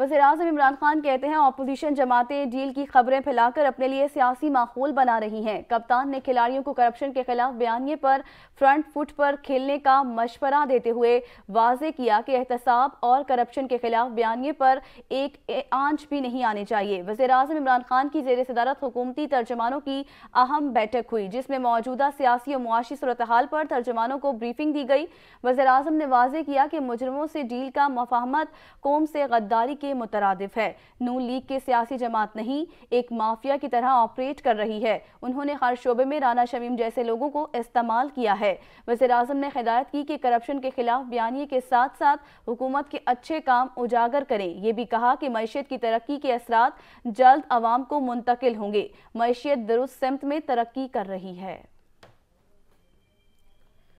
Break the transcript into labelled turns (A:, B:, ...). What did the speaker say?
A: वजी अजम इमरान खान कहते हैं अपोजिशन जमातें डील की खबरें फैलाकर अपने लिए सियासी माहौल बना रही हैं कप्तान ने खिलाड़ियों को करप्शन के खिलाफ बयानी पर फ्रंट फुट पर खेलने का मशवरा देते हुए वाजे किया कि एहतसाब और करप्शन के खिलाफ बयानी पर एक आंच भी नहीं आने चाहिए वजी अजम इमरान खान की जेर सदारत हुकूमती तर्जमानों की अहम बैठक हुई जिसमें मौजूदा सियासी और मुआशी सूरत हाल पर तर्जमानों को ब्रीफिंग दी गई वजी अजम ने वाजे किया कि मुजरमों से डील का मफाहमत कौम से गद्दारी के मुतरद है नून लीग के सियासी जमात नहीं एक माफिया की तरह ऑपरेट कर रही है उन्होंने हर शोबे में राना शमीम जैसे लोगों को इस्तेमाल किया है वजे अजम ने हिदायत की कि करप्शन के खिलाफ बयानी के साथ साथ हुकूमत के अच्छे काम उजागर करें यह भी कहा कि मैशियत की तरक्की के असरा जल्द आवाम को मुंतकिल होंगे मैशियत दुरुस्त सिमत में तरक्की कर रही है